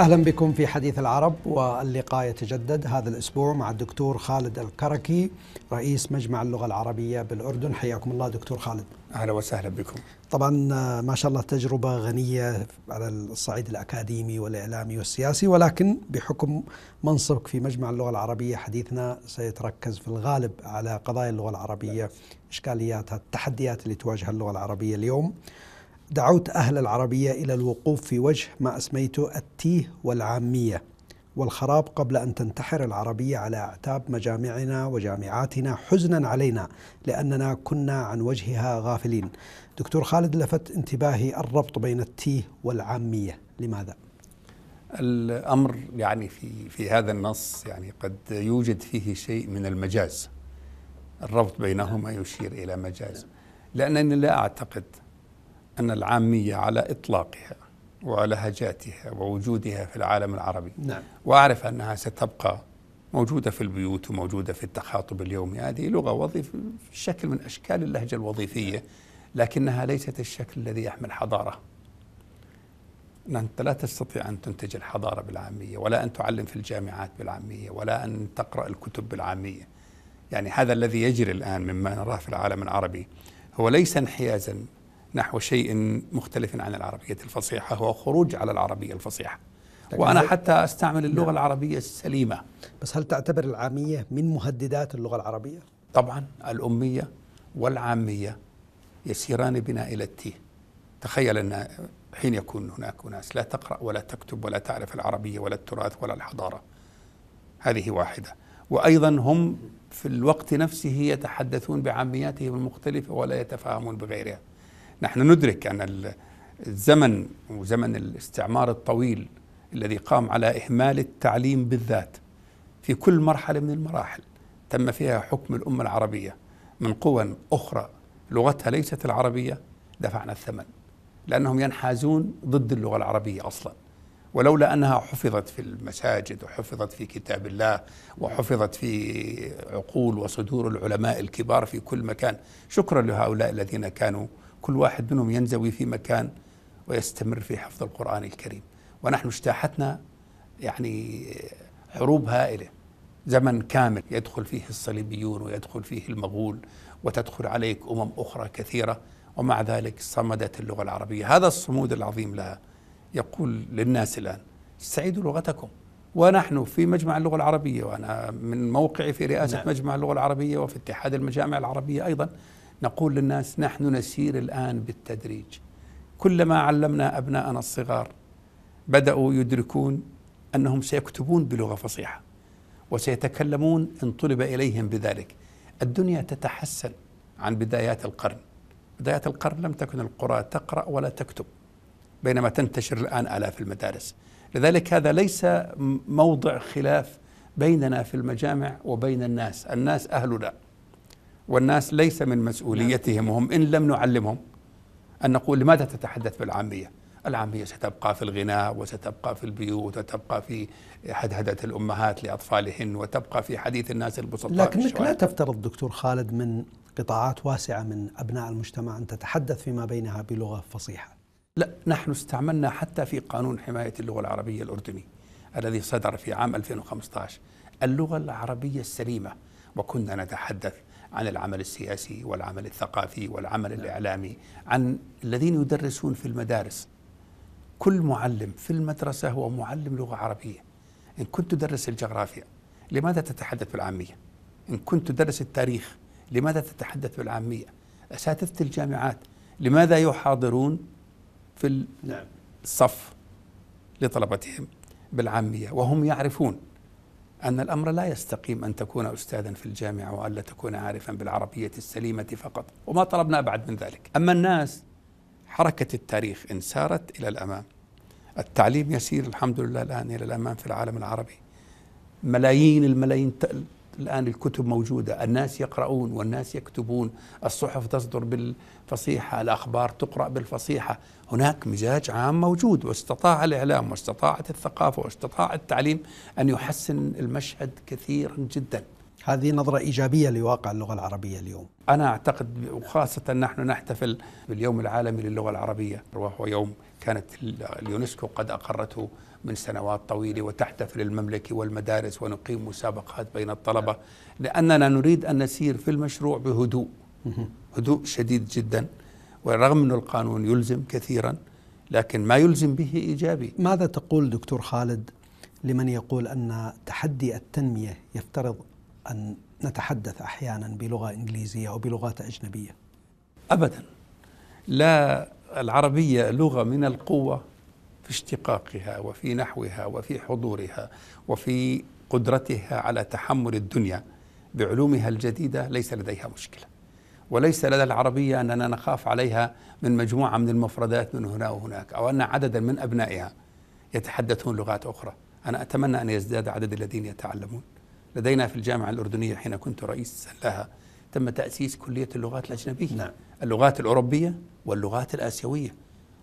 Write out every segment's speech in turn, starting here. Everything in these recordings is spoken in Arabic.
اهلا بكم في حديث العرب واللقاء يتجدد هذا الاسبوع مع الدكتور خالد الكركي رئيس مجمع اللغه العربيه بالاردن حياكم الله دكتور خالد اهلا وسهلا بكم طبعا آه، ما شاء الله تجربه غنيه على الصعيد الاكاديمي والاعلامي والسياسي ولكن بحكم منصبك في مجمع اللغه العربيه حديثنا سيتركز في الغالب على قضايا اللغه العربيه نعم. اشكالياتها التحديات اللي تواجهها اللغه العربيه اليوم دعوت أهل العربية إلى الوقوف في وجه ما أسميته التيه والعامية والخراب قبل أن تنتحر العربية على أعتاب مجامعنا وجامعاتنا حزنا علينا لأننا كنا عن وجهها غافلين دكتور خالد لفت انتباهي الربط بين التيه والعامية لماذا؟ الأمر يعني في, في هذا النص يعني قد يوجد فيه شيء من المجاز الربط بينهما يشير إلى مجاز لأنني لا أعتقد أن العامية على إطلاقها وعلى هجاتها ووجودها في العالم العربي نعم. وأعرف أنها ستبقى موجودة في البيوت وموجودة في التخاطب اليومي هذه لغة في شكل من أشكال اللهجة الوظيفية لكنها ليست الشكل الذي يحمل حضارة أنت لا تستطيع أن تنتج الحضارة بالعامية ولا أن تعلم في الجامعات بالعامية ولا أن تقرأ الكتب بالعامية يعني هذا الذي يجري الآن مما نراه في العالم العربي هو ليس انحيازا نحو شيء مختلف عن العربية الفصيحة هو خروج على العربية الفصيحة وأنا حتى أستعمل اللغة نعم. العربية السليمة بس هل تعتبر العامية من مهددات اللغة العربية؟ طبعا الأمية والعامية يسيران بنا إلى التيه تخيل أن حين يكون هناك أناس لا تقرأ ولا تكتب ولا تعرف العربية ولا التراث ولا الحضارة هذه واحدة وأيضا هم في الوقت نفسه يتحدثون بعامياتهم المختلفة ولا يتفاهمون بغيرها نحن ندرك أن الزمن وزمن الاستعمار الطويل الذي قام على إهمال التعليم بالذات في كل مرحلة من المراحل تم فيها حكم الأمة العربية من قوى أخرى لغتها ليست العربية دفعنا الثمن لأنهم ينحازون ضد اللغة العربية أصلا ولولا أنها حفظت في المساجد وحفظت في كتاب الله وحفظت في عقول وصدور العلماء الكبار في كل مكان شكرا لهؤلاء الذين كانوا كل واحد منهم ينزوي في مكان ويستمر في حفظ القرآن الكريم ونحن اجتاحتنا يعني حروب هائلة زمن كامل يدخل فيه الصليبيون ويدخل فيه المغول وتدخل عليك أمم أخرى كثيرة ومع ذلك صمدت اللغة العربية هذا الصمود العظيم لها يقول للناس الآن استعيدوا لغتكم ونحن في مجمع اللغة العربية وأنا من موقعي في رئاسة نعم. مجمع اللغة العربية وفي اتحاد المجامع العربية أيضا نقول للناس نحن نسير الآن بالتدريج كلما علمنا أبناءنا الصغار بدأوا يدركون أنهم سيكتبون بلغة فصيحة وسيتكلمون إن طلب إليهم بذلك الدنيا تتحسن عن بدايات القرن بدايات القرن لم تكن القرى تقرأ ولا تكتب بينما تنتشر الآن آلاف المدارس لذلك هذا ليس موضع خلاف بيننا في المجامع وبين الناس الناس أهلنا والناس ليس من مسؤوليتهم نعم. هم إن لم نعلمهم أن نقول لماذا تتحدث بالعامية العامية ستبقى في الغناء وستبقى في البيوت وتبقى في هدهدة الأمهات لأطفالهن وتبقى في حديث الناس البسطاء لكنك لا تفترض دكتور خالد من قطاعات واسعة من أبناء المجتمع أن تتحدث فيما بينها بلغة فصيحة لا نحن استعملنا حتى في قانون حماية اللغة العربية الأردني الذي صدر في عام 2015 اللغة العربية السليمة وكنا نتحدث عن العمل السياسي والعمل الثقافي والعمل الإعلامي عن الذين يدرسون في المدارس كل معلم في المدرسة هو معلم لغة عربية إن كنت تدرس الجغرافيا لماذا تتحدث بالعامية إن كنت تدرس التاريخ لماذا تتحدث بالعامية أساتذة الجامعات لماذا يحاضرون في نعم. الصف لطلبتهم بالعامية وهم يعرفون أن الأمر لا يستقيم أن تكون أستاذا في الجامعة وألا تكون عارفا بالعربية السليمة فقط وما طلبنا أبعد من ذلك أما الناس حركة التاريخ إن سارت إلى الأمام التعليم يسير الحمد لله الآن إلى الأمام في العالم العربي ملايين الملايين الآن الكتب موجودة الناس يقرؤون والناس يكتبون الصحف تصدر بالفصيحة الأخبار تقرأ بالفصيحة هناك مزاج عام موجود واستطاع الإعلام واستطاعت الثقافة واستطاع التعليم أن يحسن المشهد كثيرا جدا هذه نظرة إيجابية لواقع اللغة العربية اليوم أنا أعتقد وخاصة نحن نحتفل باليوم العالمي للغة العربية وهو يوم كانت اليونسكو قد أقرته من سنوات طويلة وتحتفل المملكة والمدارس ونقيم مسابقات بين الطلبة لأننا نريد أن نسير في المشروع بهدوء هدوء شديد جدا ورغم أن القانون يلزم كثيرا لكن ما يلزم به إيجابي ماذا تقول دكتور خالد لمن يقول أن تحدي التنمية يفترض أن نتحدث أحيانا بلغة إنجليزية أو بلغات أجنبية أبدا لا العربية لغة من القوة في اشتقاقها وفي نحوها وفي حضورها وفي قدرتها على تحمل الدنيا بعلومها الجديدة ليس لديها مشكلة وليس لدى العربية أننا نخاف عليها من مجموعة من المفردات من هنا وهناك أو أن عددا من أبنائها يتحدثون لغات أخرى أنا أتمنى أن يزداد عدد الذين يتعلمون لدينا في الجامعة الأردنية حين كنت رئيسا لها تم تأسيس كلية اللغات الأجنبية نعم. اللغات الأوروبية واللغات الآسيوية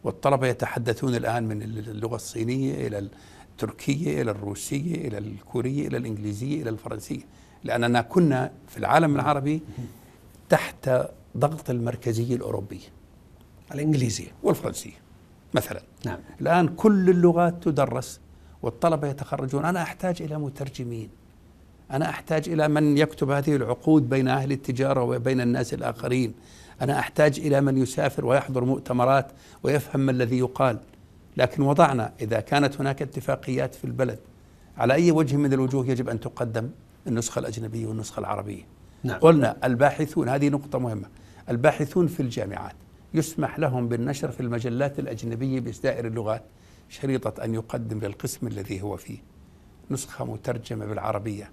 والطلبة يتحدثون الآن من اللغة الصينية إلى التركية إلى الروسية إلى الكورية إلى الإنجليزية إلى الفرنسية لأننا كنا في العالم العربي تحت ضغط المركزية الأوروبية الإنجليزية والفرنسية مثلا نعم. الآن كل اللغات تدرس والطلبة يتخرجون أنا أحتاج إلى مترجمين أنا أحتاج إلى من يكتب هذه العقود بين أهل التجارة وبين الناس الآخرين أنا أحتاج إلى من يسافر ويحضر مؤتمرات ويفهم ما الذي يقال لكن وضعنا إذا كانت هناك اتفاقيات في البلد على أي وجه من الوجوه يجب أن تقدم النسخة الأجنبية والنسخة العربية نعم. قلنا الباحثون هذه نقطة مهمة الباحثون في الجامعات يسمح لهم بالنشر في المجلات الأجنبية بسائر اللغات شريطة أن يقدم للقسم الذي هو فيه نسخة مترجمة بالعربية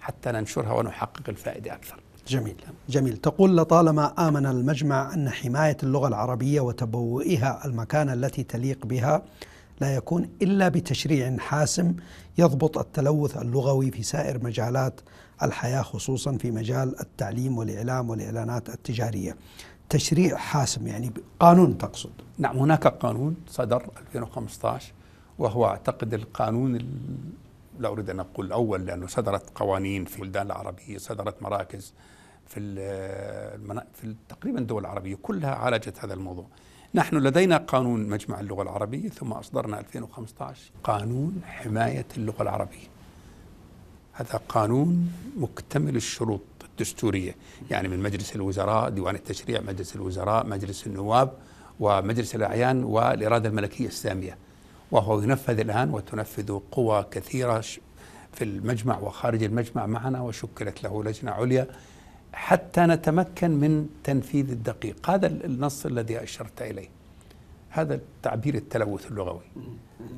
حتى ننشرها ونحقق الفائدة أكثر جميل جميل تقول لطالما آمن المجمع أن حماية اللغة العربية وتبوئها المكانة التي تليق بها لا يكون إلا بتشريع حاسم يضبط التلوث اللغوي في سائر مجالات الحياة خصوصا في مجال التعليم والإعلام والإعلانات التجارية تشريع حاسم يعني قانون تقصد نعم هناك قانون صدر 2015 وهو أعتقد القانون لا أريد أن أقول الأول لأنه صدرت قوانين في البلدان العربية صدرت مراكز في في تقريبا الدول العربيه كلها عالجت هذا الموضوع. نحن لدينا قانون مجمع اللغه العربيه ثم اصدرنا 2015 قانون حمايه اللغه العربيه. هذا قانون مكتمل الشروط الدستوريه، يعني من مجلس الوزراء، ديوان التشريع، مجلس الوزراء، مجلس النواب ومجلس الاعيان والاراده الملكيه الساميه. وهو ينفذ الان وتنفذ قوى كثيره في المجمع وخارج المجمع معنا وشكلت له لجنه عليا حتى نتمكن من تنفيذ الدقيق هذا النص الذي أشرت إليه هذا تعبير التلوث اللغوي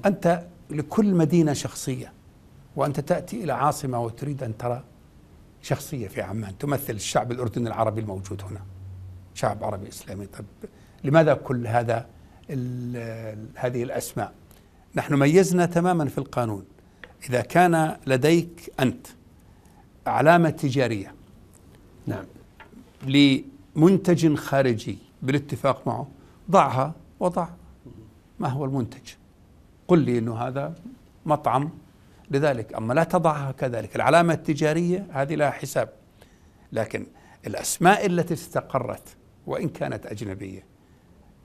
أنت لكل مدينة شخصية وأنت تأتي إلى عاصمة وتريد أن ترى شخصية في عمان تمثل الشعب الأردني العربي الموجود هنا شعب عربي إسلامي طب لماذا كل هذا هذه الأسماء نحن ميزنا تماما في القانون إذا كان لديك أنت علامة تجارية نعم لمنتج خارجي بالاتفاق معه ضعها وضع ما هو المنتج قل لي انه هذا مطعم لذلك اما لا تضعها كذلك العلامه التجاريه هذه لها حساب لكن الاسماء التي استقرت وان كانت اجنبيه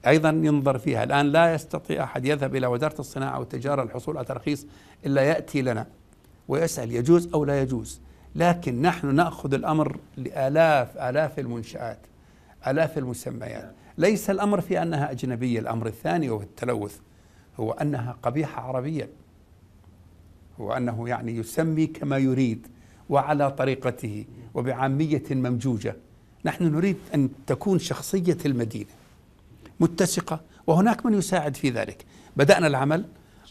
ايضا ينظر فيها الان لا يستطيع احد يذهب الى وزاره الصناعه والتجاره للحصول على ترخيص الا ياتي لنا ويسال يجوز او لا يجوز لكن نحن ناخذ الامر لالاف الاف المنشات الاف المسميات ليس الامر في انها اجنبيه الامر الثاني وهو التلوث هو انها قبيحه عربيا هو انه يعني يسمي كما يريد وعلى طريقته وبعاميه ممجوجه نحن نريد ان تكون شخصيه المدينه متسقه وهناك من يساعد في ذلك بدانا العمل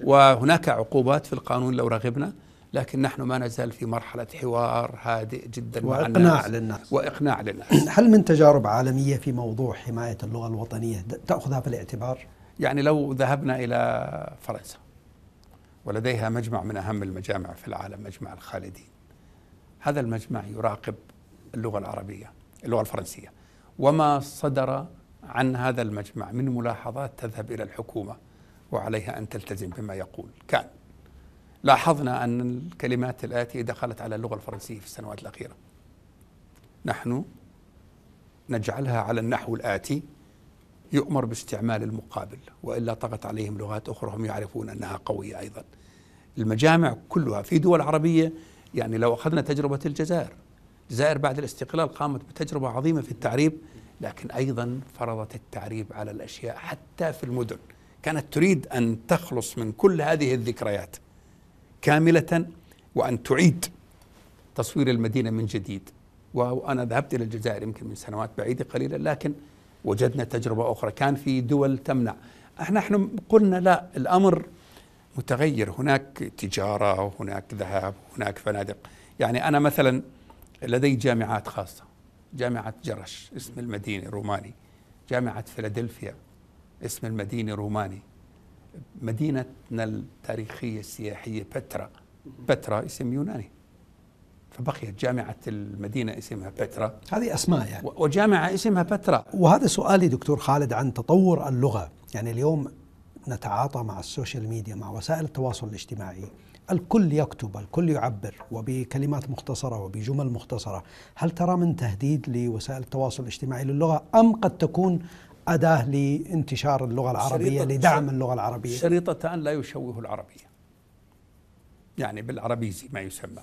وهناك عقوبات في القانون لو رغبنا لكن نحن ما نزال في مرحلة حوار هادئ جدا وإقناع مع الناس للناس وإقناع للناس هل من تجارب عالمية في موضوع حماية اللغة الوطنية تأخذها في الاعتبار؟ يعني لو ذهبنا إلى فرنسا ولديها مجمع من أهم المجامع في العالم مجمع الخالدين هذا المجمع يراقب اللغة العربية اللغة الفرنسية وما صدر عن هذا المجمع من ملاحظات تذهب إلى الحكومة وعليها أن تلتزم بما يقول كان لاحظنا أن الكلمات الآتية دخلت على اللغة الفرنسية في السنوات الأخيرة نحن نجعلها على النحو الآتي يؤمر باستعمال المقابل وإلا طغت عليهم لغات أخرى هم يعرفون أنها قوية أيضا المجامع كلها في دول عربية يعني لو أخذنا تجربة الجزائر الجزائر بعد الاستقلال قامت بتجربة عظيمة في التعريب لكن أيضا فرضت التعريب على الأشياء حتى في المدن كانت تريد أن تخلص من كل هذه الذكريات كاملة وأن تعيد تصوير المدينة من جديد وأنا ذهبت إلى الجزائر يمكن من سنوات بعيدة قليلة لكن وجدنا تجربة أخرى كان في دول تمنع نحن قلنا لا الأمر متغير هناك تجارة هناك ذهب هناك فنادق يعني أنا مثلا لدي جامعات خاصة جامعة جرش اسم المدينة روماني جامعة فيلادلفيا اسم المدينة روماني مدينتنا التاريخية السياحية بترا بترا اسم يوناني فبقيت جامعة المدينة اسمها بترا هذه أسماء يعني وجامعة اسمها بترا وهذا سؤالي دكتور خالد عن تطور اللغة يعني اليوم نتعاطى مع السوشيال ميديا مع وسائل التواصل الاجتماعي الكل يكتب الكل يعبر وبكلمات مختصرة وبجمل مختصرة هل ترى من تهديد لوسائل التواصل الاجتماعي للغة أم قد تكون أداة لانتشار اللغة العربية لدعم اللغة العربية شريطتان لا يشوه العربية يعني بالعربيزي ما يسمى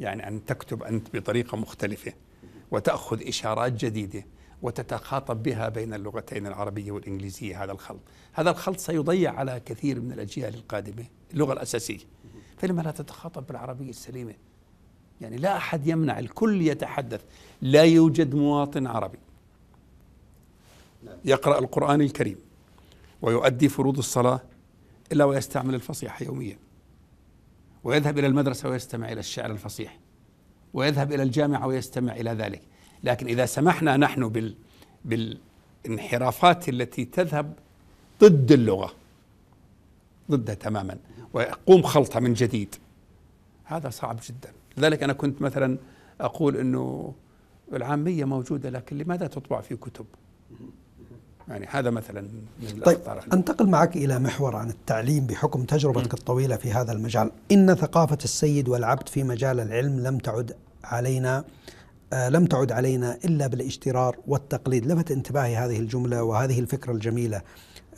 يعني أن تكتب أنت بطريقة مختلفة وتأخذ إشارات جديدة وتتخاطب بها بين اللغتين العربية والإنجليزية هذا الخلط هذا الخلط سيضيع على كثير من الأجيال القادمة اللغة الأساسية فلما لا تتخاطب بالعربية السليمة يعني لا أحد يمنع الكل يتحدث لا يوجد مواطن عربي يقرأ القرآن الكريم ويؤدي فروض الصلاة إلا ويستعمل الفصيحة يوميا ويذهب إلى المدرسة ويستمع إلى الشعر الفصيح ويذهب إلى الجامعة ويستمع إلى ذلك لكن إذا سمحنا نحن بال بالانحرافات التي تذهب ضد اللغة ضدها تماما ويقوم خلطها من جديد هذا صعب جدا لذلك أنا كنت مثلا أقول أنه العامية موجودة لكن لماذا تطبع في كتب يعني هذا مثلا من طيب انتقل معك الى محور عن التعليم بحكم تجربتك الطويله في هذا المجال، ان ثقافه السيد والعبد في مجال العلم لم تعد علينا آه لم تعد علينا الا بالاشترار والتقليد، لفت انتباهي هذه الجمله وهذه الفكره الجميله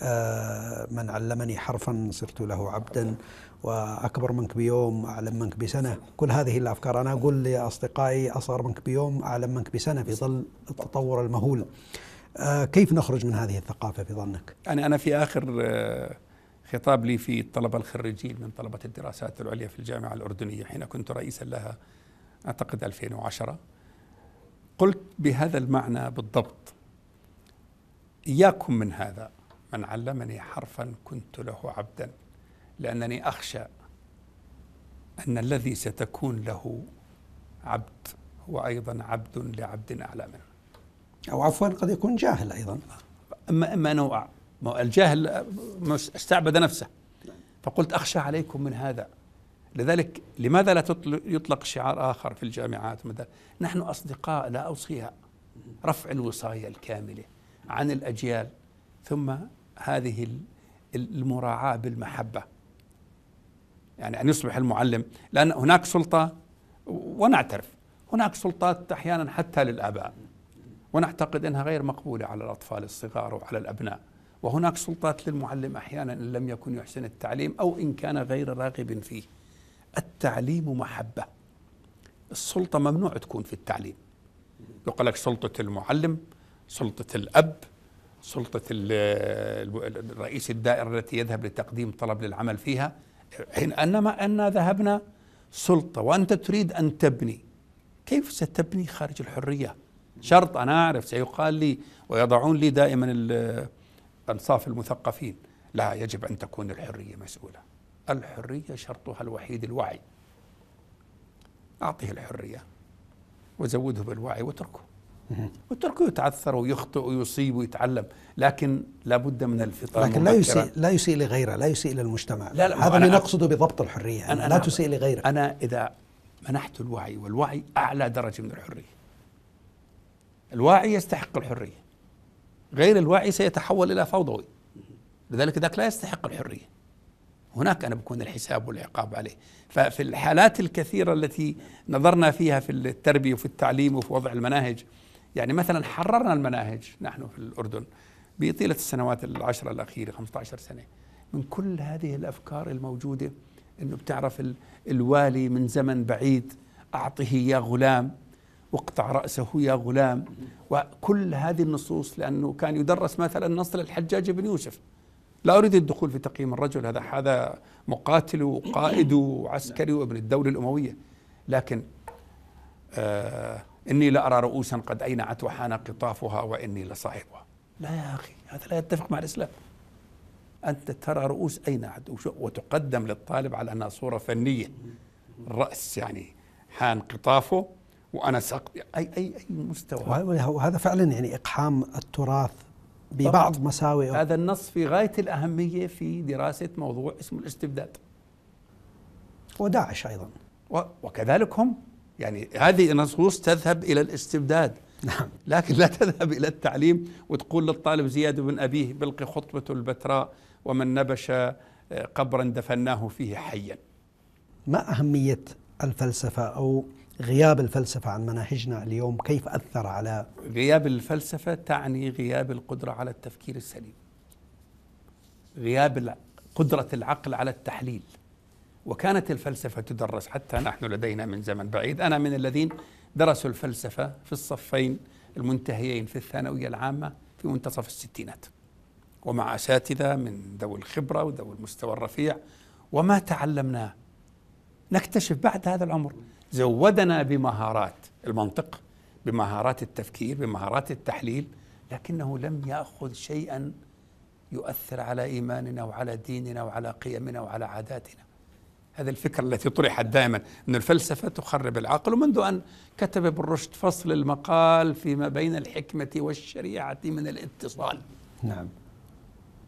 آه من علمني حرفا صرت له عبدا واكبر منك بيوم اعلم منك بسنه، كل هذه الافكار انا اقول لاصدقائي اصغر منك بيوم اعلم منك بسنه في ظل التطور المهول. آه، كيف نخرج من هذه الثقافة في ظنك؟ أنا يعني أنا في آخر آه، خطاب لي في الطلبة الخريجين من طلبة الدراسات العليا في الجامعة الأردنية حين كنت رئيسا لها أعتقد 2010 قلت بهذا المعنى بالضبط إياكم من هذا من علمني حرفا كنت له عبدا لأنني أخشى أن الذي ستكون له عبد هو أيضا عبد لعبد أعلى منه أو عفوا قد يكون جاهل أيضا أما, أما نوع الجاهل استعبد نفسه فقلت أخشى عليكم من هذا لذلك لماذا لا يطلق شعار آخر في الجامعات نحن أصدقاء لا أوصياء رفع الوصاية الكاملة عن الأجيال ثم هذه المراعاة بالمحبة يعني أن يصبح المعلم لأن هناك سلطة ونعترف هناك سلطات أحيانا حتى للآباء ونعتقد انها غير مقبوله على الاطفال الصغار وعلى الابناء وهناك سلطات للمعلم احيانا ان لم يكن يحسن التعليم او ان كان غير راغب فيه التعليم محبه السلطه ممنوع تكون في التعليم يقول لك سلطه المعلم سلطه الاب سلطه رئيس الدائره التي يذهب لتقديم طلب للعمل فيها حين انما ان ذهبنا سلطه وانت تريد ان تبني كيف ستبني خارج الحريه شرط أنا أعرف سيقال لي ويضعون لي دائما أنصاف المثقفين لا يجب أن تكون الحرية مسؤولة الحرية شرطها الوحيد الوعي أعطيه الحرية وزوده بالوعي واتركه واتركه يتعثر ويخطئ ويصيب ويتعلم لكن لابد من الفطره لكن لا يسيء لا يسيء لغيره لا يسيء للمجتمع لا لا هذا اللي نقصده بضبط الحريه يعني أنا لا أنا تسيء لغيره انا اذا منحت الوعي والوعي اعلى درجه من الحريه الواعي يستحق الحرية غير الواعي سيتحول إلى فوضوي لذلك ذاك لا يستحق الحرية هناك أنا بكون الحساب والعقاب عليه ففي الحالات الكثيرة التي نظرنا فيها في التربية وفي التعليم وفي وضع المناهج يعني مثلا حررنا المناهج نحن في الأردن بطيلة السنوات العشرة الأخيرة 15 سنة من كل هذه الأفكار الموجودة أنه بتعرف الوالي من زمن بعيد أعطه يا غلام واقطع رأسه يا غلام وكل هذه النصوص لأنه كان يدرس مثلا نص للحجاج بن يوسف لا أريد الدخول في تقييم الرجل هذا هذا مقاتل وقائد وعسكري وابن الدولة الأموية لكن آه إني لأرى رؤوسا قد أينعت وحان قطافها وإني لصاحبها لا يا أخي هذا لا يتفق مع الإسلام أنت ترى رؤوس أينعت وتقدم للطالب على أنها صورة فنية الرأس يعني حان قطافه وانا ساقط اي اي اي مستوى وهذا فعلا يعني اقحام التراث ببعض مساوئه هذا النص في غايه الاهميه في دراسه موضوع اسمه الاستبداد وداعش ايضا وكذلك هم يعني هذه النصوص تذهب الى الاستبداد نعم لكن لا تذهب الى التعليم وتقول للطالب زياد بن ابيه بلقي خطبته البتراء ومن نبش آه، قبرا دفناه فيه حيا ما اهميه الفلسفه او غياب الفلسفة عن مناهجنا اليوم كيف أثر على غياب الفلسفة تعني غياب القدرة على التفكير السليم غياب قدرة العقل على التحليل وكانت الفلسفة تدرس حتى نحن لدينا من زمن بعيد أنا من الذين درسوا الفلسفة في الصفين المنتهيين في الثانوية العامة في منتصف الستينات ومع أساتذة من ذوي الخبرة وذوي المستوى الرفيع وما تعلمناه نكتشف بعد هذا العمر زودنا بمهارات المنطق بمهارات التفكير بمهارات التحليل لكنه لم ياخذ شيئا يؤثر على ايماننا وعلى ديننا وعلى قيمنا وعلى عاداتنا هذه الفكرة التي طرحت دائما أن الفلسفة تخرب العقل ومنذ أن كتب ابن رشد فصل المقال فيما بين الحكمة والشريعة من الاتصال نعم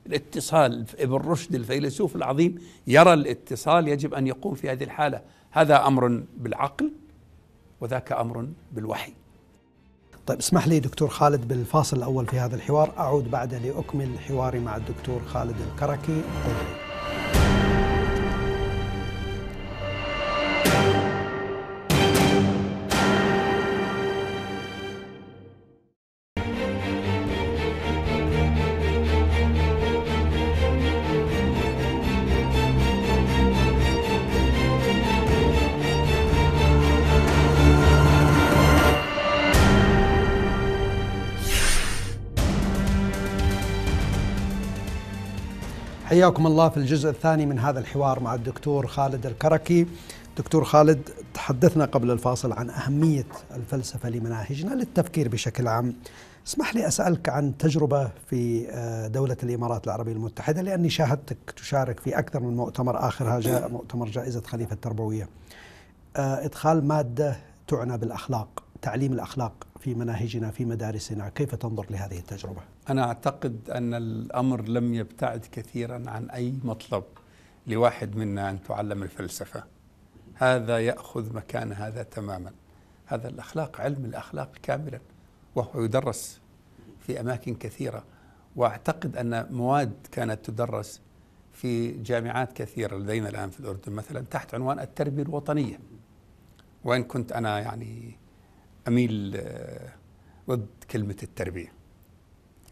الاتصال ابن رشد الفيلسوف العظيم يرى الاتصال يجب أن يقوم في هذه الحالة هذا أمر بالعقل وذاك أمر بالوحي طيب اسمح لي دكتور خالد بالفاصل الأول في هذا الحوار أعود بعد لأكمل حواري مع الدكتور خالد الكركي حياكم الله في الجزء الثاني من هذا الحوار مع الدكتور خالد الكركي دكتور خالد تحدثنا قبل الفاصل عن أهمية الفلسفة لمناهجنا للتفكير بشكل عام اسمح لي أسألك عن تجربة في آه، دولة الإمارات العربية المتحدة لأني شاهدتك تشارك في أكثر من مؤتمر آخرها جاء مؤتمر جائزة خليفة التربوية آه، ادخال ماده تعنى بالاخلاق تعليم الأخلاق في مناهجنا في مدارسنا كيف تنظر لهذه التجربة؟ أنا أعتقد أن الأمر لم يبتعد كثيرا عن أي مطلب لواحد منا أن تعلم الفلسفة هذا يأخذ مكان هذا تماما هذا الأخلاق علم الأخلاق كاملا وهو يدرس في أماكن كثيرة وأعتقد أن مواد كانت تدرس في جامعات كثيرة لدينا الآن في الأردن مثلا تحت عنوان التربية الوطنية وإن كنت أنا يعني اميل آه، ضد كلمه التربيه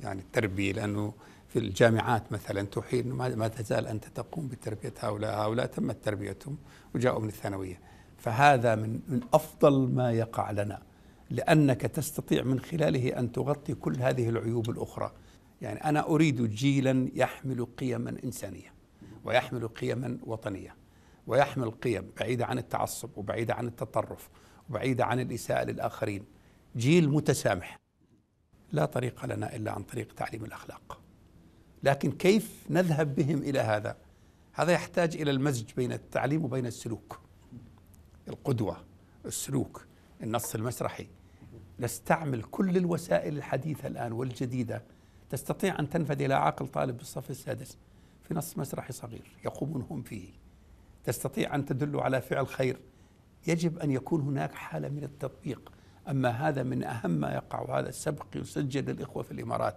يعني التربيه لانه في الجامعات مثلا تحيل انه ما تزال انت تقوم بتربيه هؤلاء هؤلاء تمت تربيتهم وجاءوا من الثانويه فهذا من من افضل ما يقع لنا لانك تستطيع من خلاله ان تغطي كل هذه العيوب الاخرى يعني انا اريد جيلا يحمل قيما انسانيه ويحمل قيما وطنيه ويحمل قيم بعيده عن التعصب وبعيده عن التطرف بعيدة عن الإساءة للآخرين جيل متسامح لا طريق لنا إلا عن طريق تعليم الأخلاق لكن كيف نذهب بهم إلى هذا هذا يحتاج إلى المزج بين التعليم وبين السلوك القدوة السلوك النص المسرحي نستعمل كل الوسائل الحديثة الآن والجديدة تستطيع أن تنفذ إلى عقل طالب بالصف السادس في نص مسرحي صغير يقومون هم فيه تستطيع أن تدل على فعل خير يجب أن يكون هناك حالة من التطبيق أما هذا من أهم ما يقع هذا السبق يسجل للإخوة في الإمارات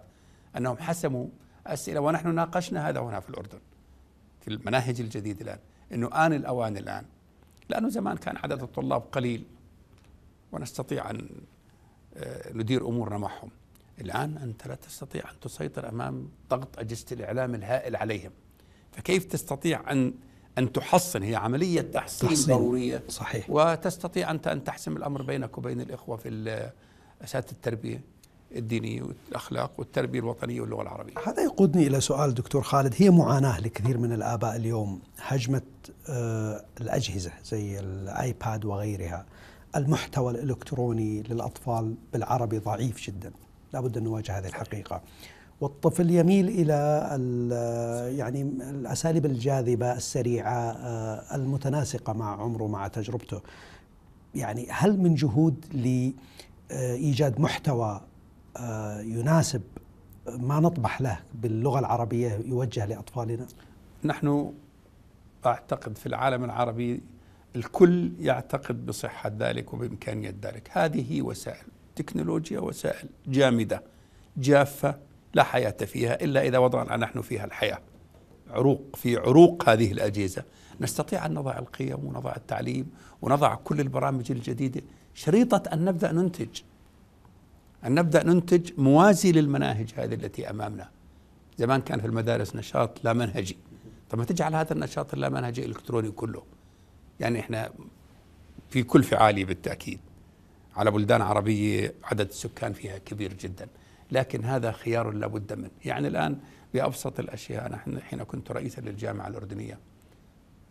أنهم حسموا أسئلة ونحن ناقشنا هذا هنا في الأردن في المناهج الجديدة الآن أنه آن الأوان الآن لأنه زمان كان عدد الطلاب قليل ونستطيع أن آه، ندير أمورنا معهم الآن أنت لا تستطيع أن تسيطر أمام ضغط أجهزة الإعلام الهائل عليهم فكيف تستطيع أن أن تحصن هي عملية تحسين, تحسين ضرورية صحيح وتستطيع أنت أن تحسم الأمر بينك وبين الإخوة في أساتذة التربية الدينية والأخلاق والتربية الوطنية واللغة العربية هذا يقودني إلى سؤال دكتور خالد هي معاناة لكثير من الآباء اليوم هجمة آه، الأجهزة زي الآيباد وغيرها المحتوى الإلكتروني للأطفال بالعربي ضعيف جدا لابد أن نواجه هذه الحقيقة والطفل يميل الى يعني الاساليب الجاذبه السريعه آه، المتناسقه مع عمره مع تجربته يعني هل من جهود لايجاد آه، محتوى آه، يناسب ما نطمح له باللغه العربيه يوجه لاطفالنا نحن اعتقد في العالم العربي الكل يعتقد بصحه ذلك وبامكانيه ذلك هذه وسائل تكنولوجيا وسائل جامده جافه لا حياة فيها إلا إذا وضعنا نحن فيها الحياة عروق في عروق هذه الأجهزة نستطيع أن نضع القيم ونضع التعليم ونضع كل البرامج الجديدة شريطة أن نبدأ ننتج أن نبدأ ننتج موازي للمناهج هذه التي أمامنا زمان كان في المدارس نشاط لا منهجي طب ما تجعل هذا النشاط اللا منهجي الكتروني كله يعني إحنا في كلفة عالية بالتأكيد على بلدان عربية عدد السكان فيها كبير جداً لكن هذا خيار لابد منه يعني الآن بأبسط الأشياء نحن حين كنت رئيسا للجامعة الأردنية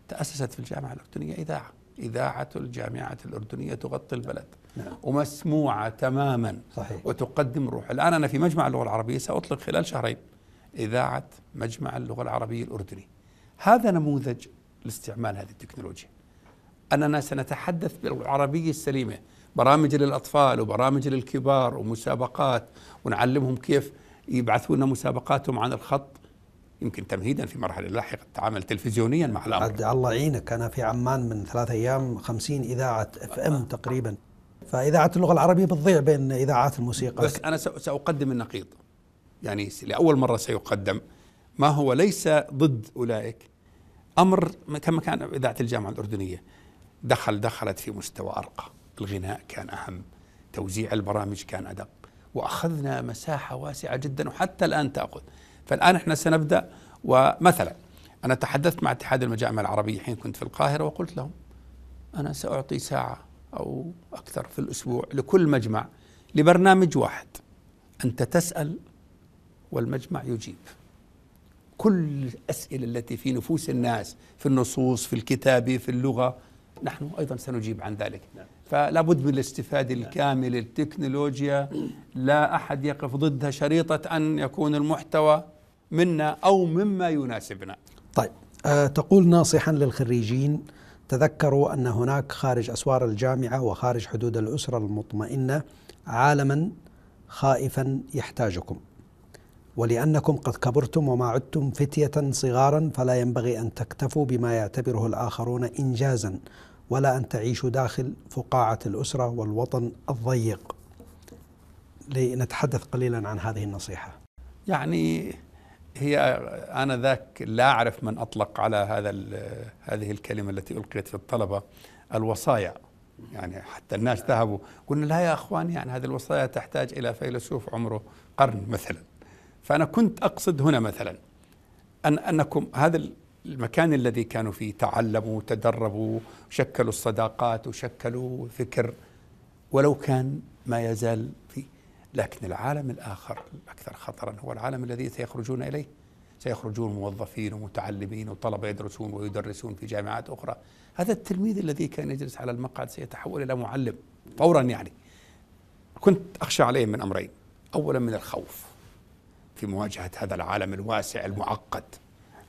تأسست في الجامعة الأردنية إذاعة إذاعة الجامعة الأردنية تغطي البلد نعم. ومسموعة تماما صحيح. وتقدم روح الآن أنا في مجمع اللغة العربية سأطلق خلال شهرين إذاعة مجمع اللغة العربية الأردني هذا نموذج لاستعمال هذه التكنولوجيا أننا سنتحدث بالعربية السليمة برامج للاطفال وبرامج للكبار ومسابقات ونعلمهم كيف يبعثون مسابقاتهم عن الخط يمكن تمهيدا في مرحله لاحقه تعامل تلفزيونيا مع الامر عبد الله يعينك انا في عمان من ثلاثة ايام خمسين اذاعه اف ام تقريبا فاذاعه اللغه العربيه بتضيع بين اذاعات الموسيقى بس انا ساقدم النقيض يعني لاول مره سيقدم ما هو ليس ضد اولئك امر كما كان اذاعه الجامعه الاردنيه دخل دخلت في مستوى ارقى الغناء كان أهم توزيع البرامج كان أدق وأخذنا مساحة واسعة جدا وحتى الآن تأخذ فالآن إحنا سنبدأ ومثلا أنا تحدثت مع اتحاد المجامع العربية حين كنت في القاهرة وقلت لهم أنا سأعطي ساعة أو أكثر في الأسبوع لكل مجمع لبرنامج واحد أنت تسأل والمجمع يجيب كل الأسئلة التي في نفوس الناس في النصوص في الكتاب في اللغة نحن أيضا سنجيب عن ذلك نعم. فلا بد من الاستفادة الكامل التكنولوجيا لا أحد يقف ضدها شريطة أن يكون المحتوى منا أو مما يناسبنا طيب أه تقول ناصحا للخريجين تذكروا أن هناك خارج أسوار الجامعة وخارج حدود الأسرة المطمئنة عالما خائفا يحتاجكم ولأنكم قد كبرتم وما عدتم فتية صغارا فلا ينبغي أن تكتفوا بما يعتبره الآخرون إنجازا ولا أن تعيشوا داخل فقاعة الأسرة والوطن الضيق لنتحدث قليلا عن هذه النصيحة يعني هي أنا ذاك لا أعرف من أطلق على هذا هذه الكلمة التي ألقيت في الطلبة الوصايا يعني حتى الناس ذهبوا قلنا لا يا أخواني يعني هذه الوصايا تحتاج إلى فيلسوف عمره قرن مثلا فأنا كنت أقصد هنا مثلا أن أنكم هذا المكان الذي كانوا فيه تعلموا تدربوا شكلوا الصداقات وشكلوا فكر ولو كان ما يزال فيه لكن العالم الآخر الأكثر خطرا هو العالم الذي سيخرجون إليه سيخرجون موظفين ومتعلمين وطلبة يدرسون ويدرسون في جامعات أخرى هذا التلميذ الذي كان يجلس على المقعد سيتحول إلى معلم فورا يعني كنت أخشى عليه من أمرين أولا من الخوف في مواجهة هذا العالم الواسع المعقد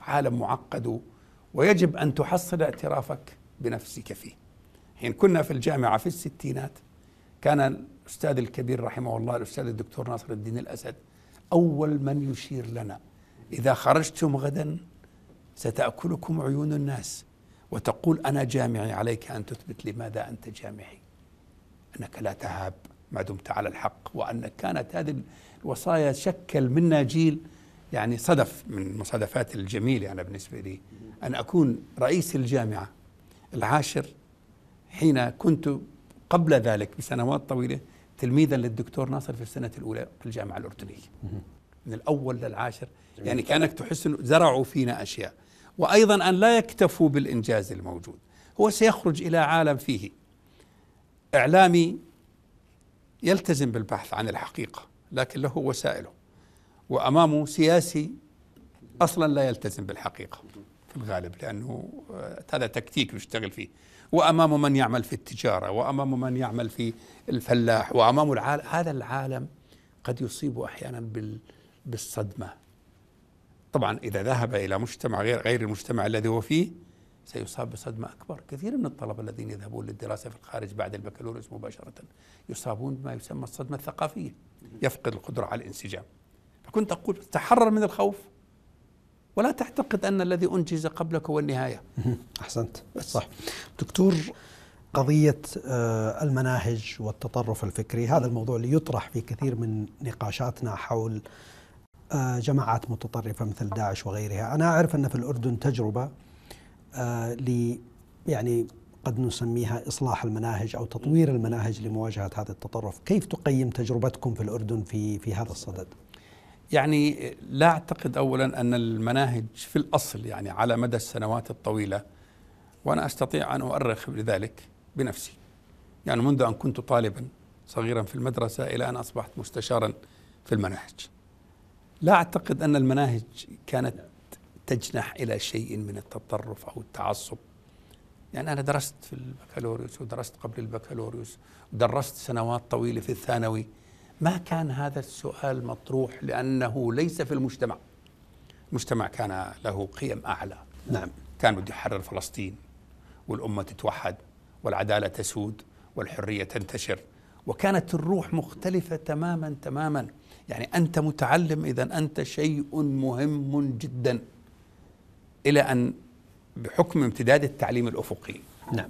عالم معقد ويجب أن تحصل اعترافك بنفسك فيه حين كنا في الجامعة في الستينات كان الأستاذ الكبير رحمه الله الأستاذ الدكتور ناصر الدين الأسد أول من يشير لنا إذا خرجتم غدا ستأكلكم عيون الناس وتقول أنا جامعي عليك أن تثبت لماذا أنت جامعي أنك لا تهاب ما دمت على الحق وأن كانت هذه الوصايا شكل منا جيل يعني صدف من المصادفات الجميلة أنا يعني بالنسبة لي أن أكون رئيس الجامعة العاشر حين كنت قبل ذلك بسنوات طويلة تلميذا للدكتور ناصر في السنة الأولى في الجامعة الأردنية من الأول للعاشر يعني كأنك تحس زرعوا فينا أشياء وأيضا أن لا يكتفوا بالإنجاز الموجود هو سيخرج إلى عالم فيه إعلامي يلتزم بالبحث عن الحقيقة لكن له وسائله وامامه سياسي اصلا لا يلتزم بالحقيقه في الغالب لانه آه، هذا تكتيك يشتغل فيه وامامه من يعمل في التجاره وامامه من يعمل في الفلاح وامامه العالم هذا العالم قد يصيب احيانا بال بالصدمه طبعا اذا ذهب الى مجتمع غير غير المجتمع الذي هو فيه سيصاب بصدمه اكبر كثير من الطلبه الذين يذهبون للدراسه في الخارج بعد البكالوريوس مباشره يصابون بما يسمى الصدمه الثقافيه يفقد القدره على الانسجام كنت أقول تحرر من الخوف ولا تعتقد أن الذي أنجز قبلك هو النهاية أحسنت صح دكتور قضية آه، المناهج والتطرف الفكري هذا الموضوع اللي يطرح في كثير من نقاشاتنا حول آه، جماعات متطرفة مثل داعش وغيرها أنا أعرف أن في الأردن تجربة آه، ل يعني قد نسميها إصلاح المناهج أو تطوير المناهج لمواجهة هذا التطرف كيف تقيم تجربتكم في الأردن في, في هذا الصدد؟ يعني لا أعتقد أولا أن المناهج في الأصل يعني على مدى السنوات الطويلة وأنا أستطيع أن أؤرخ لذلك بنفسي يعني منذ أن كنت طالبا صغيرا في المدرسة إلى أن أصبحت مستشارا في المناهج لا أعتقد أن المناهج كانت تجنح إلى شيء من التطرف أو التعصب يعني أنا درست في البكالوريوس ودرست قبل البكالوريوس ودرست سنوات طويلة في الثانوي ما كان هذا السؤال مطروح لأنه ليس في المجتمع المجتمع كان له قيم أعلى نعم كان بده يحرر فلسطين والأمة تتوحد والعدالة تسود والحرية تنتشر وكانت الروح مختلفة تماما تماما يعني أنت متعلم إذا أنت شيء مهم جدا إلى أن بحكم امتداد التعليم الأفقي نعم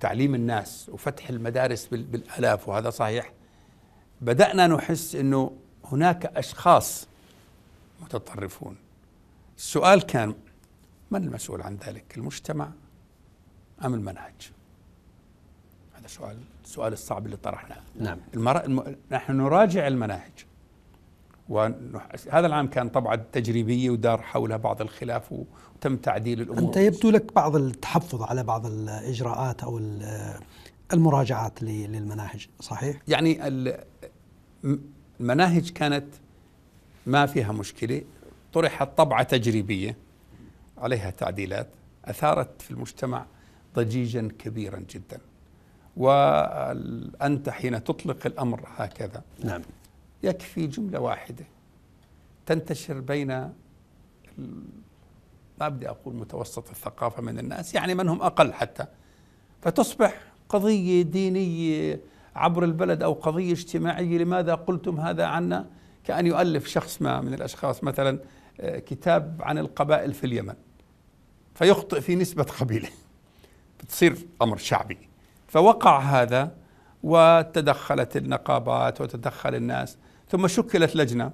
تعليم الناس وفتح المدارس بالآلاف وهذا صحيح بدأنا نحس أنه هناك أشخاص متطرفون السؤال كان من المسؤول عن ذلك المجتمع أم المنهج هذا سؤال السؤال الصعب اللي طرحناه نعم الم... نحن نراجع المناهج هذا العام كان طبعا تجريبية ودار حولها بعض الخلاف وتم تعديل الأمور أنت يبدو لك بعض التحفظ على بعض الإجراءات أو المراجعات للمناهج صحيح؟ يعني ال... المناهج كانت ما فيها مشكله طرحت طبعه تجريبيه عليها تعديلات اثارت في المجتمع ضجيجا كبيرا جدا وانت حين تطلق الامر هكذا نعم يكفي جمله واحده تنتشر بين ما بدي اقول متوسط الثقافه من الناس يعني من هم اقل حتى فتصبح قضيه دينيه عبر البلد أو قضية اجتماعية لماذا قلتم هذا عنا كأن يؤلف شخص ما من الأشخاص مثلا آه، كتاب عن القبائل في اليمن فيخطئ في نسبة قبيلة بتصير أمر شعبي فوقع هذا وتدخلت النقابات وتدخل الناس ثم شكلت لجنة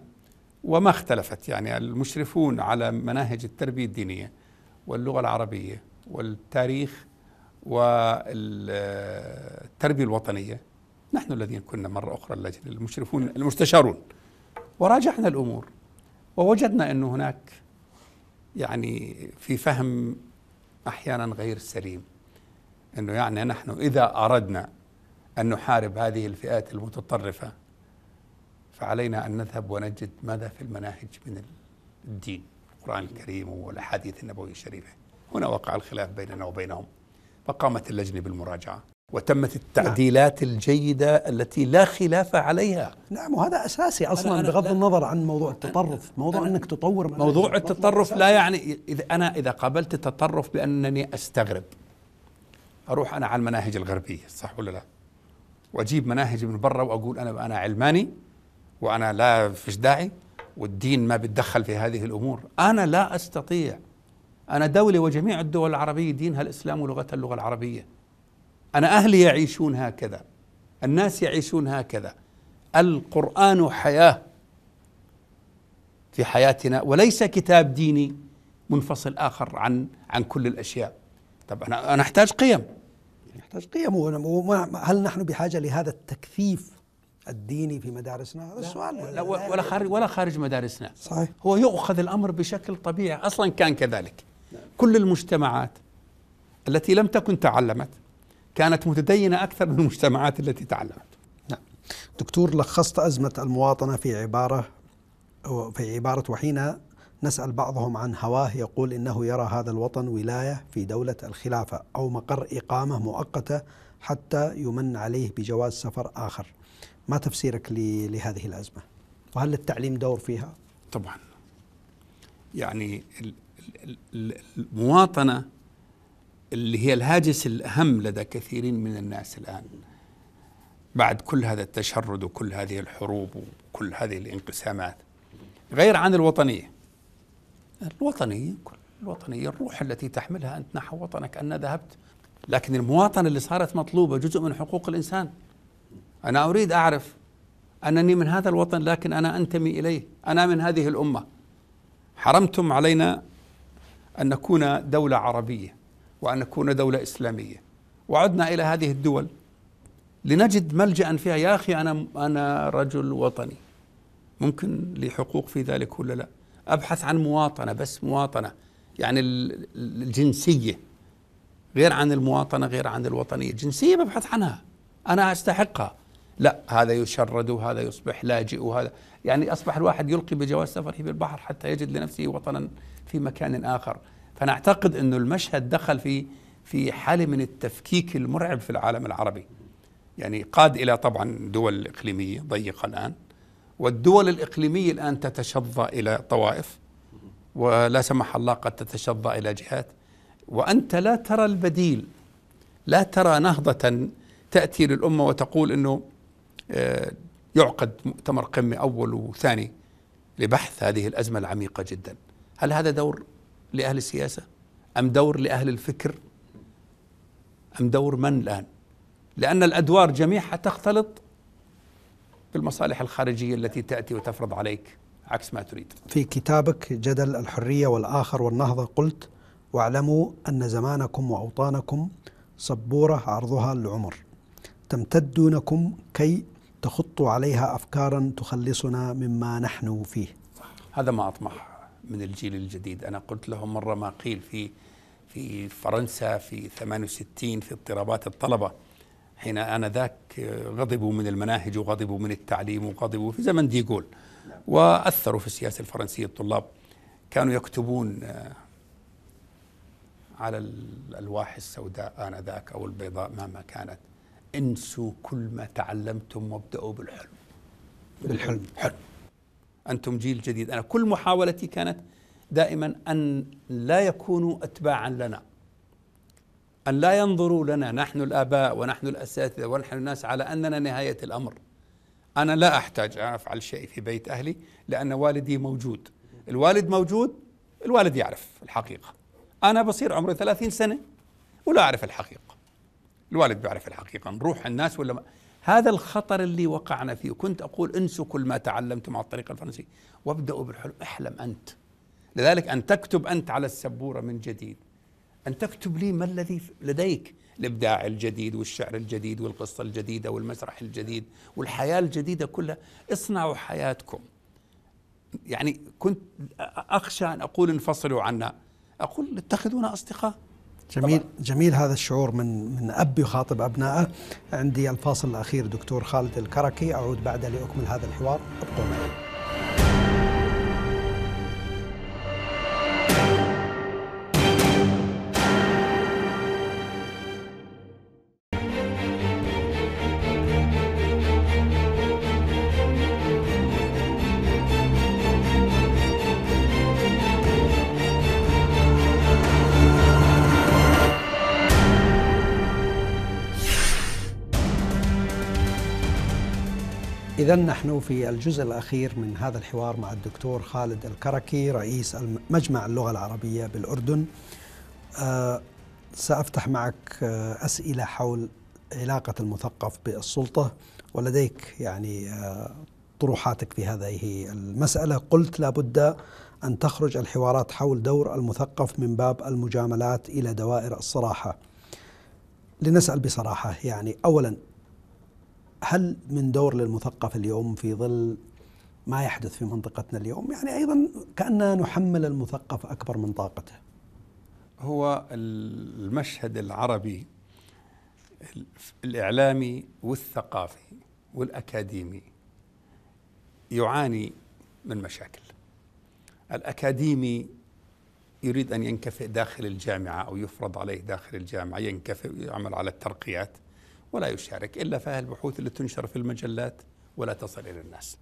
وما اختلفت يعني المشرفون على مناهج التربية الدينية واللغة العربية والتاريخ والتربية الوطنية نحن الذين كنا مرة أخرى اللجنة المشرفون المستشارون وراجعنا الأمور ووجدنا أن هناك يعني في فهم أحيانا غير سليم أنه يعني نحن إذا أردنا أن نحارب هذه الفئات المتطرفة فعلينا أن نذهب ونجد ماذا في المناهج من الدين القرآن الكريم والأحاديث النبوية الشريفة هنا وقع الخلاف بيننا وبينهم فقامت اللجنة بالمراجعة وتمت نعم. التعديلات الجيدة التي لا خلاف عليها نعم وهذا أساسي أصلا أنا أنا بغض النظر عن موضوع التطرف موضوع أنك تطور موضوع التطرف لا يعني إذا أنا إذا قابلت التطرف بأنني أستغرب أروح أنا على المناهج الغربية صح ولا لا وأجيب مناهج من برا وأقول أنا أنا علماني وأنا لا فيش داعي والدين ما بيتدخل في هذه الأمور أنا لا أستطيع أنا دولة وجميع الدول العربية دينها الإسلام ولغتها اللغة العربية انا اهلي يعيشون هكذا الناس يعيشون هكذا القران حياه في حياتنا وليس كتاب ديني منفصل اخر عن عن كل الاشياء طب انا انا احتاج قيم نحتاج قيم هل نحن بحاجه لهذا التكثيف الديني في مدارسنا هذا السؤال ولا, ولا خارج ولا خارج مدارسنا صحيح هو يؤخذ الامر بشكل طبيعي اصلا كان كذلك كل المجتمعات التي لم تكن تعلمت كانت متدينة أكثر من المجتمعات التي تعلمت نعم. دكتور لخصت أزمة المواطنة في عبارة في عبارة وحين نسأل بعضهم عن هواه يقول إنه يرى هذا الوطن ولاية في دولة الخلافة أو مقر إقامة مؤقتة حتى يمن عليه بجواز سفر آخر ما تفسيرك لهذه الأزمة وهل للتعليم دور فيها؟ طبعا يعني المواطنة اللي هي الهاجس الأهم لدى كثيرين من الناس الآن بعد كل هذا التشرد وكل هذه الحروب وكل هذه الانقسامات غير عن الوطنية الوطنية الوطنية الروح التي تحملها أنت نحو وطنك أن ذهبت لكن المواطنة اللي صارت مطلوبة جزء من حقوق الإنسان أنا أريد أعرف أنني من هذا الوطن لكن أنا أنتمي إليه أنا من هذه الأمة حرمتم علينا أن نكون دولة عربية وأن نكون دولة إسلامية وعدنا إلى هذه الدول لنجد ملجأ فيها يا أخي أنا أنا رجل وطني ممكن لي حقوق في ذلك ولا لا أبحث عن مواطنة بس مواطنة يعني الجنسية غير عن المواطنة غير عن الوطنية الجنسية ببحث عنها أنا أستحقها لا هذا يشرد وهذا يصبح لاجئ وهذا يعني أصبح الواحد يلقي بجواز سفره في البحر حتى يجد لنفسه وطنا في مكان آخر فانا اعتقد انه المشهد دخل في في حاله من التفكيك المرعب في العالم العربي يعني قاد الى طبعا دول اقليميه ضيقه الان والدول الاقليميه الان تتشظى الى طوائف ولا سمح الله قد تتشظى الى جهات وانت لا ترى البديل لا ترى نهضه تاتي للامه وتقول انه آه، يعقد مؤتمر قمه اول وثاني لبحث هذه الازمه العميقه جدا هل هذا دور لأهل السياسة أم دور لأهل الفكر أم دور من الآن لأن الأدوار جميعها تختلط بالمصالح الخارجية التي تأتي وتفرض عليك عكس ما تريد في كتابك جدل الحرية والآخر والنهضة قلت واعلموا أن زمانكم وأوطانكم سبورة عرضها العمر تمتدونكم كي تخطوا عليها أفكارا تخلصنا مما نحن فيه هذا ما أطمح من الجيل الجديد أنا قلت لهم مرة ما قيل في في فرنسا في 68 في اضطرابات الطلبة حين آنذاك غضبوا من المناهج وغضبوا من التعليم وغضبوا في زمن ديغول نعم. وأثروا في السياسة الفرنسية الطلاب كانوا يكتبون آه، على الألواح السوداء آنذاك أو البيضاء مهما كانت انسوا كل ما تعلمتم وابدأوا بالحلم بالحلم حلم أنتم جيل جديد أنا كل محاولتي كانت دائما أن لا يكونوا أتباعا لنا أن لا ينظروا لنا نحن الآباء ونحن الأساتذة ونحن الناس على أننا نهاية الأمر أنا لا أحتاج أن أفعل شيء في بيت أهلي لأن والدي موجود الوالد موجود الوالد يعرف الحقيقة أنا بصير عمري ثلاثين سنة ولا أعرف الحقيقة الوالد بيعرف الحقيقة نروح الناس ولا ما هذا الخطر اللي وقعنا فيه كنت أقول انسوا كل ما تعلمتم على الطريقة الفرنسية وابدأوا بالحلم احلم أنت لذلك أن تكتب أنت على السبورة من جديد أن تكتب لي ما الذي لديك الإبداع الجديد والشعر الجديد والقصة الجديدة والمسرح الجديد والحياة الجديدة كلها اصنعوا حياتكم يعني كنت أخشى أن أقول انفصلوا عنا أقول اتخذونا أصدقاء جميل طبعا. جميل هذا الشعور من من اب يخاطب ابنائه عندي الفاصل الاخير دكتور خالد الكركي اعود بعده لاكمل هذا الحوار ابقوا معي نحن في الجزء الأخير من هذا الحوار مع الدكتور خالد الكركي رئيس مجمع اللغة العربية بالأردن آه، سأفتح معك آه، أسئلة حول علاقة المثقف بالسلطة ولديك يعني آه، طروحاتك في هذه المسألة قلت لابد أن تخرج الحوارات حول دور المثقف من باب المجاملات إلى دوائر الصراحة لنسأل بصراحة يعني أولا هل من دور للمثقف اليوم في ظل ما يحدث في منطقتنا اليوم يعني أيضا كأننا نحمل المثقف أكبر من طاقته هو المشهد العربي الإعلامي والثقافي والأكاديمي يعاني من مشاكل الأكاديمي يريد أن ينكفئ داخل الجامعة أو يفرض عليه داخل الجامعة ينكفئ ويعمل على الترقيات ولا يشارك إلا فيها البحوث اللي تنشر في المجلات ولا تصل إلى الناس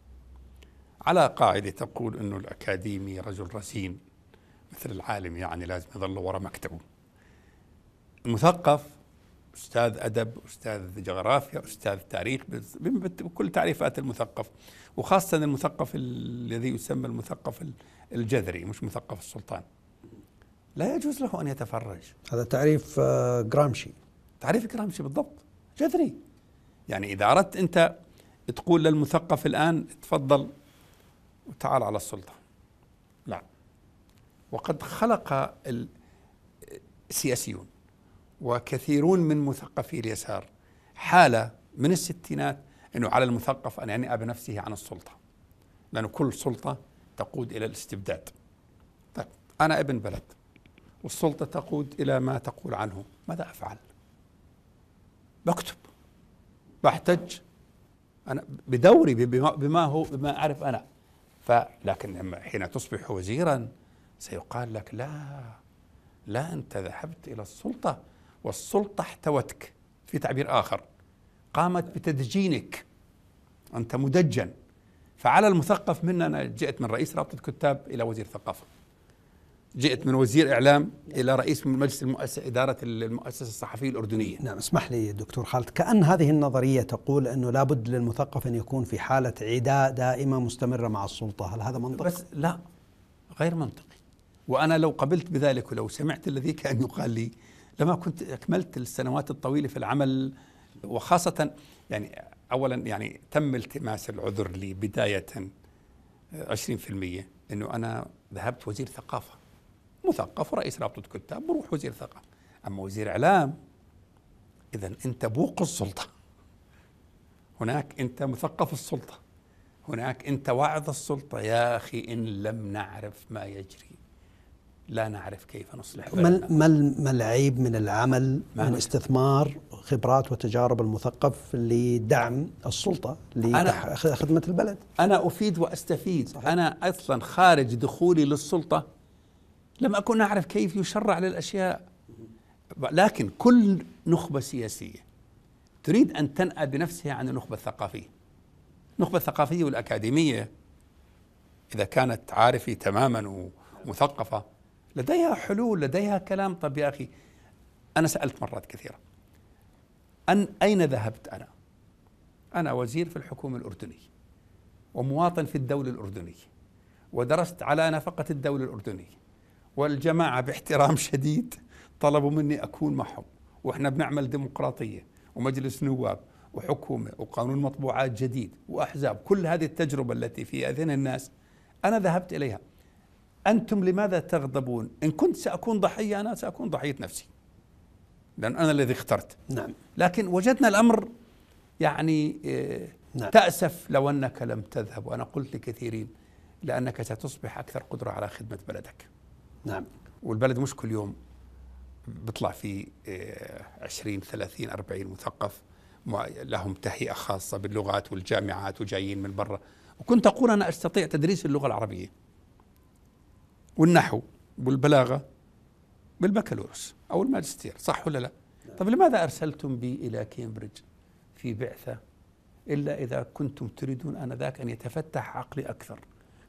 على قاعدة تقول أنه الأكاديمي رجل رزين مثل العالم يعني لازم يظل وراء مكتبه المثقف استاذ ادب استاذ جغرافيا استاذ تاريخ بكل تعريفات المثقف وخاصه المثقف الذي يسمى المثقف الجذري مش مثقف السلطان لا يجوز له ان يتفرج هذا تعريف آه، جرامشي تعريف جرامشي بالضبط جذري يعني إذا أردت أنت تقول للمثقف الآن تفضل وتعال على السلطة لا وقد خلق السياسيون وكثيرون من مثقفي اليسار حالة من الستينات أنه على المثقف أن ينأى بنفسه عن السلطة لأنه كل سلطة تقود إلى الاستبداد طيب أنا ابن بلد والسلطة تقود إلى ما تقول عنه ماذا أفعل؟ بكتب بحتج انا بدوري بما هو بما اعرف انا فلكن حين تصبح وزيرا سيقال لك لا لا انت ذهبت الى السلطه والسلطه احتوتك في تعبير اخر قامت بتدجينك انت مدجن فعلى المثقف منا انا جئت من رئيس رابطه الكتاب الى وزير ثقافه جئت من وزير إعلام إلى رئيس من مجلس المؤسسة إدارة المؤسسة الصحفية الأردنية نعم اسمح لي دكتور خالد كأن هذه النظرية تقول أنه لابد للمثقف أن يكون في حالة عداء دائمة مستمرة مع السلطة هل هذا منطقي؟ بس لا غير منطقي وأنا لو قبلت بذلك ولو سمعت الذي كان يقال لي لما كنت أكملت السنوات الطويلة في العمل وخاصة يعني أولا يعني تم التماس العذر لي بداية 20% أنه أنا ذهبت وزير ثقافة مثقف ورئيس رابطة كتاب بروح وزير ثقافة أما وزير إعلام إذا أنت بوق السلطة هناك أنت مثقف السلطة هناك أنت واعظ السلطة يا أخي إن لم نعرف ما يجري لا نعرف كيف نصلح ما ما ما العيب من العمل من استثمار خبرات وتجارب المثقف لدعم السلطه لخدمه البلد انا افيد واستفيد صحيح. انا اصلا خارج دخولي للسلطه لم أكن أعرف كيف يشرع للأشياء لكن كل نخبة سياسية تريد أن تنأى بنفسها عن النخبة الثقافية النخبة الثقافية والأكاديمية إذا كانت عارفة تماما ومثقفة لديها حلول لديها كلام طب يا أخي أنا سألت مرات كثيرة أن أين ذهبت أنا؟ أنا وزير في الحكومة الأردنية ومواطن في الدولة الأردنية ودرست على نفقة الدولة الأردنية والجماعة باحترام شديد طلبوا مني أكون معهم وإحنا بنعمل ديمقراطية ومجلس نواب وحكومة وقانون مطبوعات جديد وأحزاب كل هذه التجربة التي في أذهان الناس أنا ذهبت إليها أنتم لماذا تغضبون إن كنت سأكون ضحية أنا سأكون ضحية نفسي لأن أنا الذي اخترت نعم لكن وجدنا الأمر يعني آه، نعم. تأسف لو أنك لم تذهب وأنا قلت لكثيرين لأنك ستصبح أكثر قدرة على خدمة بلدك نعم والبلد مش كل يوم بيطلع في 20 30 40 مثقف لهم تهيئة خاصة باللغات والجامعات وجايين من برا وكنت أقول أنا أستطيع تدريس اللغة العربية والنحو والبلاغة بالبكالوريوس أو الماجستير صح ولا لا نعم. طب لماذا أرسلتم بي إلى كامبريدج في بعثة إلا إذا كنتم تريدون آنذاك أن يتفتح عقلي أكثر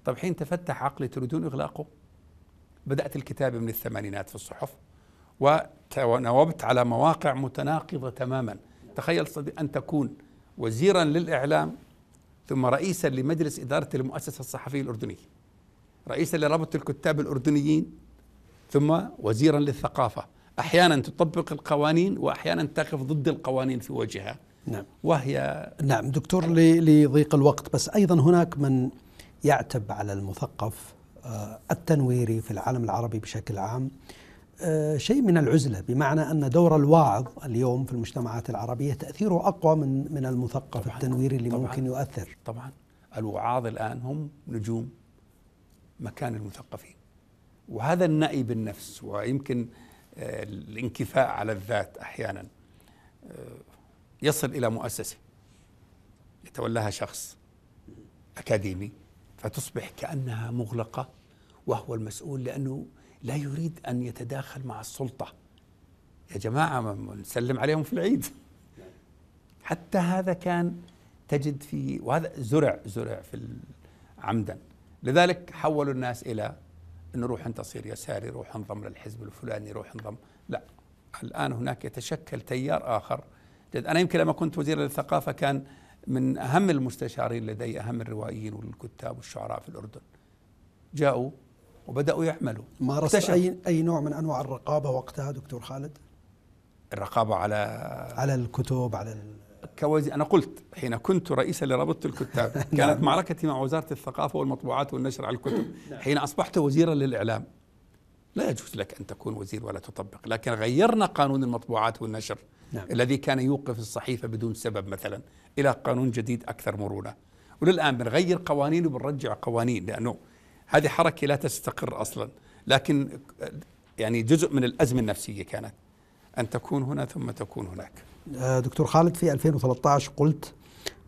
طب حين تفتح عقلي تريدون إغلاقه بدأت الكتابة من الثمانينات في الصحف ونوبت على مواقع متناقضة تماما تخيل صديق أن تكون وزيرا للإعلام ثم رئيسا لمجلس إدارة المؤسسة الصحفية الأردنية رئيسا لرابطة الكتاب الأردنيين ثم وزيرا للثقافة أحيانا تطبق القوانين وأحيانا تقف ضد القوانين في وجهها نعم وهي نعم دكتور لضيق الوقت بس أيضا هناك من يعتب على المثقف آه، التنويري في العالم العربي بشكل عام آه، شيء من العزلة بمعنى أن دور الواعظ اليوم في المجتمعات العربية تأثيره أقوى من من المثقف طبعاً التنويري اللي طبعاً ممكن يؤثر طبعا الوعاظ الآن هم نجوم مكان المثقفين وهذا النأي بالنفس ويمكن آه، الانكفاء على الذات أحيانا يصل إلى مؤسسة يتولاها شخص أكاديمي فتصبح كأنها مغلقة وهو المسؤول لأنه لا يريد أن يتداخل مع السلطة يا جماعة نسلم عليهم في العيد حتى هذا كان تجد في وهذا زرع زرع في عمدا لذلك حولوا الناس إلى أنه روح أنت صير يساري روح انضم للحزب الفلاني روح انضم لا الآن هناك يتشكل تيار آخر أنا يمكن لما كنت وزير للثقافة كان من أهم المستشارين لدي أهم الروائيين والكتاب والشعراء في الأردن جاءوا وبدأوا يعملوا مارست أي, أي نوع من أنواع الرقابة وقتها دكتور خالد؟ الرقابة على على الكتب على ال... كوزي أنا قلت حين كنت رئيسا لرابطة الكتاب كانت نعم. معركتي مع وزارة الثقافة والمطبوعات والنشر على الكتب نعم. حين أصبحت وزيرا للإعلام لا يجوز لك أن تكون وزير ولا تطبق لكن غيرنا قانون المطبوعات والنشر نعم. الذي كان يوقف الصحيفة بدون سبب مثلا الى قانون جديد اكثر مرونه وللان بنغير قوانين وبنرجع قوانين لانه هذه حركه لا تستقر اصلا لكن يعني جزء من الازمه النفسيه كانت ان تكون هنا ثم تكون هناك آه، دكتور خالد في 2013 قلت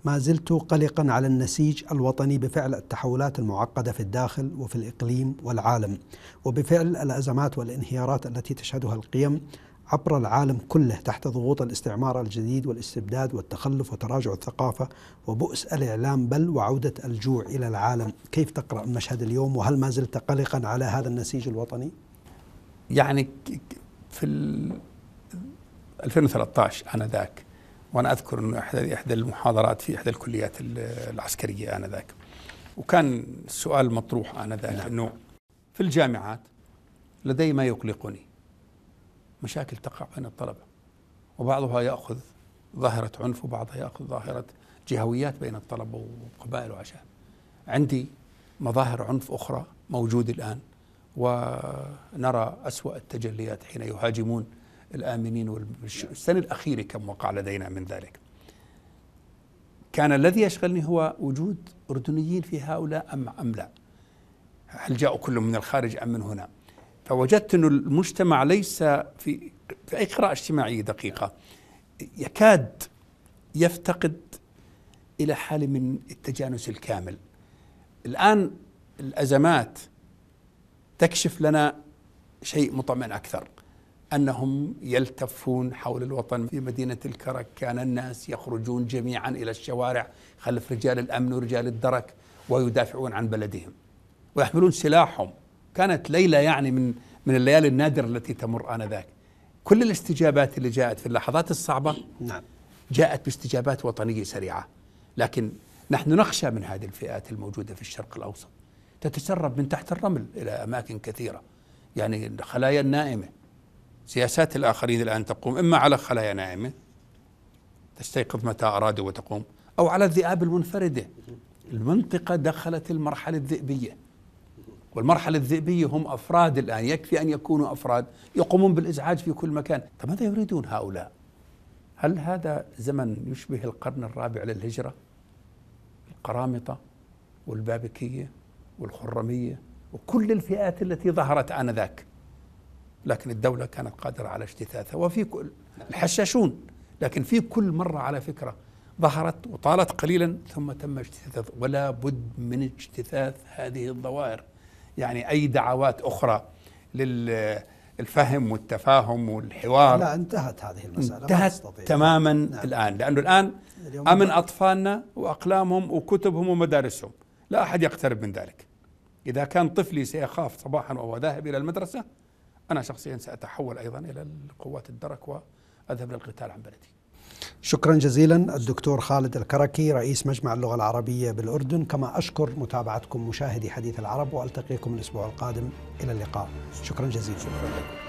ما زلت قلقا على النسيج الوطني بفعل التحولات المعقده في الداخل وفي الاقليم والعالم وبفعل الازمات والانهيارات التي تشهدها القيم عبر العالم كله تحت ضغوط الاستعمار الجديد والاستبداد والتخلف وتراجع الثقافه وبؤس الاعلام بل وعوده الجوع الى العالم، كيف تقرا المشهد اليوم وهل ما زلت قلقا على هذا النسيج الوطني؟ يعني في 2013 انذاك وانا اذكر انه احدى المحاضرات في احدى الكليات العسكريه انذاك وكان السؤال مطروح انذاك نعم. انه في الجامعات لدي ما يقلقني مشاكل تقع بين الطلبة وبعضها يأخذ ظاهرة عنف وبعضها يأخذ ظاهرة جهويات بين الطلبة وقبائل وعشائر عندي مظاهر عنف أخرى موجود الآن ونرى أسوأ التجليات حين يهاجمون الآمنين والسنة الأخيرة كم وقع لدينا من ذلك كان الذي يشغلني هو وجود أردنيين في هؤلاء أم أم لا هل جاءوا كلهم من الخارج أم من هنا فوجدت أن المجتمع ليس في, في أي قراءة اجتماعية دقيقة يكاد يفتقد إلى حالة من التجانس الكامل الآن الأزمات تكشف لنا شيء مطمئن أكثر أنهم يلتفون حول الوطن في مدينة الكرك كان الناس يخرجون جميعا إلى الشوارع خلف رجال الأمن ورجال الدرك ويدافعون عن بلدهم ويحملون سلاحهم كانت ليلة يعني من من الليالي النادرة التي تمر آنذاك كل الاستجابات اللي جاءت في اللحظات الصعبة نعم جاءت باستجابات وطنية سريعة لكن نحن نخشى من هذه الفئات الموجودة في الشرق الأوسط تتسرب من تحت الرمل إلى أماكن كثيرة يعني خلايا نائمة سياسات الآخرين الآن تقوم إما على خلايا نائمة تستيقظ متى أرادوا وتقوم أو على الذئاب المنفردة المنطقة دخلت المرحلة الذئبية والمرحلة الذئبية هم أفراد الآن يكفي أن يكونوا أفراد يقومون بالإزعاج في كل مكان طب ماذا يريدون هؤلاء هل هذا زمن يشبه القرن الرابع للهجرة القرامطة والبابكية والخرمية وكل الفئات التي ظهرت آنذاك لكن الدولة كانت قادرة على اجتثاثها وفي كل الحشاشون لكن في كل مرة على فكرة ظهرت وطالت قليلا ثم تم اجتثاث ولا بد من اجتثاث هذه الظواهر يعني أي دعوات أخرى للفهم والتفاهم والحوار لا انتهت هذه المسألة انتهت تماما نعم. الآن لأنه الآن أمن أطفالنا وأقلامهم وكتبهم ومدارسهم لا أحد يقترب من ذلك إذا كان طفلي سيخاف صباحا وهو ذاهب إلى المدرسة أنا شخصيا سأتحول أيضا إلى القوات الدرك وأذهب للقتال عن بلدي شكرا جزيلا الدكتور خالد الكركي رئيس مجمع اللغة العربية بالأردن كما أشكر متابعتكم مشاهدي حديث العرب وألتقيكم الأسبوع القادم إلى اللقاء شكرا جزيلا شكرا لكم.